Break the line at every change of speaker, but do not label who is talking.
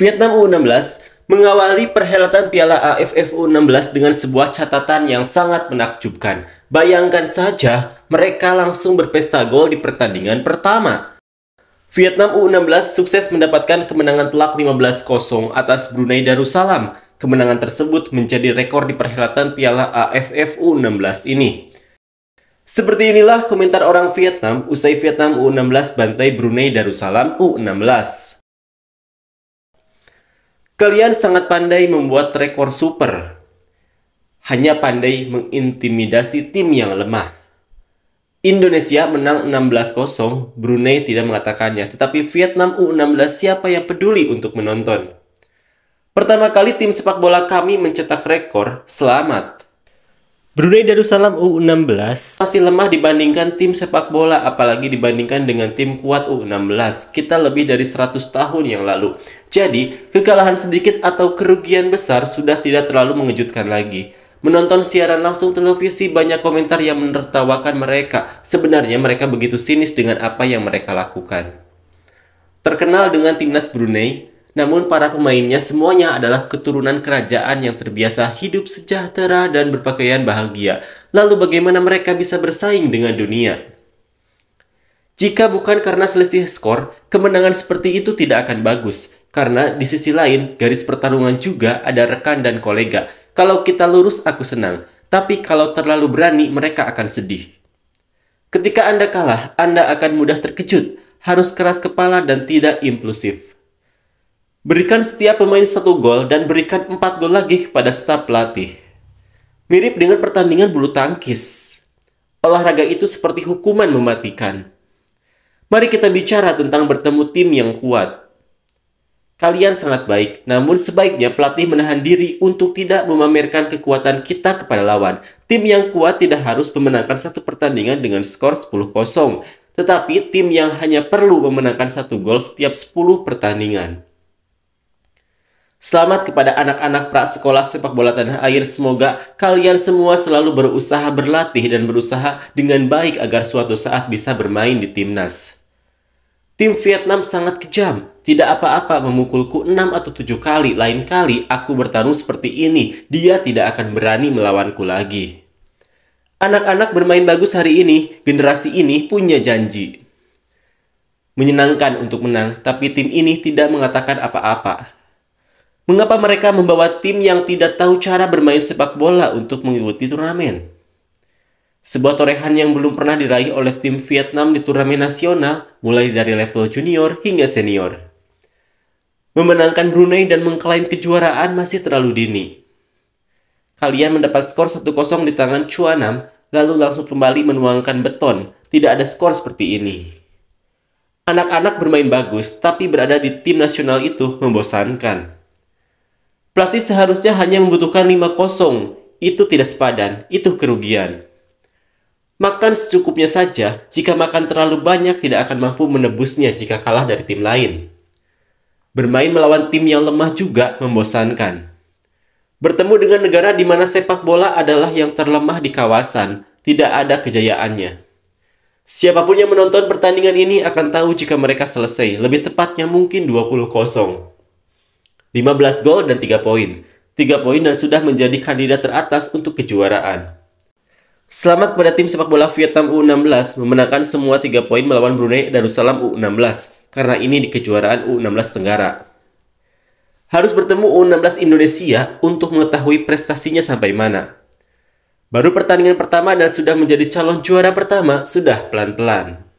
Vietnam U16 mengawali perhelatan Piala AFF U16 dengan sebuah catatan yang sangat menakjubkan. Bayangkan saja, mereka langsung berpesta gol di pertandingan pertama. Vietnam U16 sukses mendapatkan kemenangan telak 15-0 atas Brunei Darussalam. Kemenangan tersebut menjadi rekor di perhelatan Piala AFF U16 ini. Seperti inilah komentar orang Vietnam usai Vietnam U16 bantai Brunei Darussalam U16. Kalian sangat pandai membuat rekor super. Hanya pandai mengintimidasi tim yang lemah. Indonesia menang 16-0, Brunei tidak mengatakannya, tetapi Vietnam U16 siapa yang peduli untuk menonton? Pertama kali tim sepak bola kami mencetak rekor, selamat. Brunei Darussalam U16 pasti lemah dibandingkan tim sepak bola apalagi dibandingkan dengan tim kuat U16. Kita lebih dari 100 tahun yang lalu. Jadi, kekalahan sedikit atau kerugian besar sudah tidak terlalu mengejutkan lagi. Menonton siaran langsung televisi banyak komentar yang menertawakan mereka. Sebenarnya mereka begitu sinis dengan apa yang mereka lakukan. Terkenal dengan timnas Brunei, namun para pemainnya semuanya adalah keturunan kerajaan yang terbiasa hidup sejahtera dan berpakaian bahagia. Lalu bagaimana mereka bisa bersaing dengan dunia? Jika bukan karena selisih skor, kemenangan seperti itu tidak akan bagus. Karena di sisi lain, garis pertarungan juga ada rekan dan kolega. Kalau kita lurus, aku senang. Tapi kalau terlalu berani, mereka akan sedih. Ketika Anda kalah, Anda akan mudah terkejut, harus keras kepala dan tidak impulsif. Berikan setiap pemain satu gol dan berikan empat gol lagi kepada staf pelatih. Mirip dengan pertandingan bulu tangkis. Olahraga itu seperti hukuman mematikan. Mari kita bicara tentang bertemu tim yang kuat. Kalian sangat baik, namun sebaiknya pelatih menahan diri untuk tidak memamerkan kekuatan kita kepada lawan. Tim yang kuat tidak harus memenangkan satu pertandingan dengan skor 10-0, tetapi tim yang hanya perlu memenangkan satu gol setiap 10 pertandingan. Selamat kepada anak-anak prasekolah sepak bola tanah air. Semoga kalian semua selalu berusaha berlatih dan berusaha dengan baik agar suatu saat bisa bermain di timnas. Tim Vietnam sangat kejam. Tidak apa-apa memukulku 6 atau 7 kali. Lain kali aku bertarung seperti ini, dia tidak akan berani melawanku lagi. Anak-anak bermain bagus hari ini. Generasi ini punya janji. Menyenangkan untuk menang, tapi tim ini tidak mengatakan apa-apa. Mengapa mereka membawa tim yang tidak tahu cara bermain sepak bola untuk mengikuti turnamen? Sebuah torehan yang belum pernah diraih oleh tim Vietnam di turnamen nasional, mulai dari level junior hingga senior. Memenangkan Brunei dan mengklaim kejuaraan masih terlalu dini. Kalian mendapat skor 1-0 di tangan Chuanam, lalu langsung kembali menuangkan beton. Tidak ada skor seperti ini. Anak-anak bermain bagus, tapi berada di tim nasional itu membosankan. Pelatih seharusnya hanya membutuhkan 5 kosong. Itu tidak sepadan, itu kerugian. Makan secukupnya saja, jika makan terlalu banyak tidak akan mampu menebusnya jika kalah dari tim lain. Bermain melawan tim yang lemah juga membosankan. Bertemu dengan negara di mana sepak bola adalah yang terlemah di kawasan, tidak ada kejayaannya. Siapapun yang menonton pertandingan ini akan tahu jika mereka selesai, lebih tepatnya mungkin 20 kosong. 15 gol dan 3 poin. 3 poin dan sudah menjadi kandidat teratas untuk kejuaraan. Selamat pada tim sepak bola Vietnam U16 memenangkan semua 3 poin melawan Brunei Darussalam U16 karena ini di kejuaraan U16 Tenggara. Harus bertemu U16 Indonesia untuk mengetahui prestasinya sampai mana. Baru pertandingan pertama dan sudah menjadi calon juara pertama sudah pelan-pelan.